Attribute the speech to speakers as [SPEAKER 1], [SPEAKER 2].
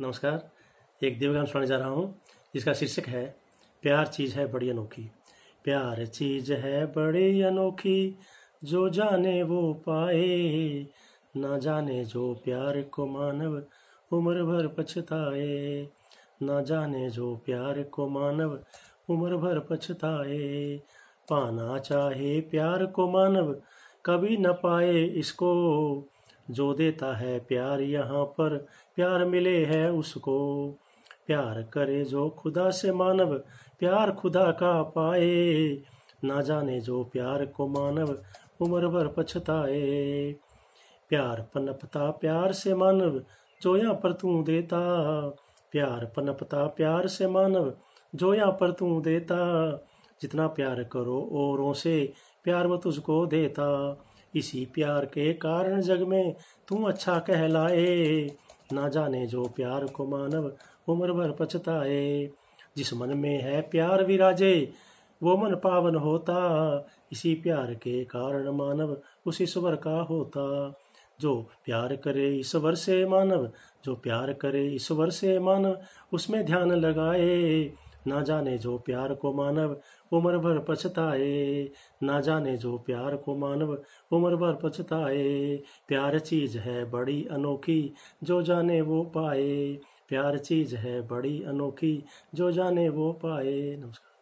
[SPEAKER 1] नमस्कार एक देवगान सुनाने जा रहा हूँ इसका शीर्षक है प्यार चीज़ है बड़ी अनोखी प्यार चीज़ है बड़ी अनोखी जो जाने वो पाए ना जाने जो प्यार को मानव उम्र भर पछताए ना जाने जो प्यार को मानव उम्र भर पछताए पाना चाहे प्यार को मानव कभी न पाए इसको जो देता है प्यार यहाँ पर प्यार मिले है उसको प्यार करे जो खुदा से मानव प्यार खुदा का पाए ना जाने जो प्यार को मानव उम्र भर पछताए प्यार पनपता प्यार से मानव जो यहाँ पर तू देता प्यार पनपता प्यार से मानव जो यहाँ पर तू देता जितना प्यार करो औरों से प्यार वो तुझको देता इसी प्यार के कारण जग में तू अच्छा कहलाए ना जाने जो प्यार को मानव उम्र भर पछताए जिस मन में है प्यार विराजे वो मन पावन होता इसी प्यार के कारण मानव उस ईश्वर का होता जो प्यार करे ईश्वर से मानव जो प्यार करे ईश्वर से मानव उसमें ध्यान लगाए ना जाने जो प्यार को मानव उम्र भर पछताए ना जाने जो प्यार को मानव उम्र भर पछताए प्यार चीज है बड़ी अनोखी जो जाने वो पाए प्यार चीज है बड़ी अनोखी जो जाने वो पाए नमस्कार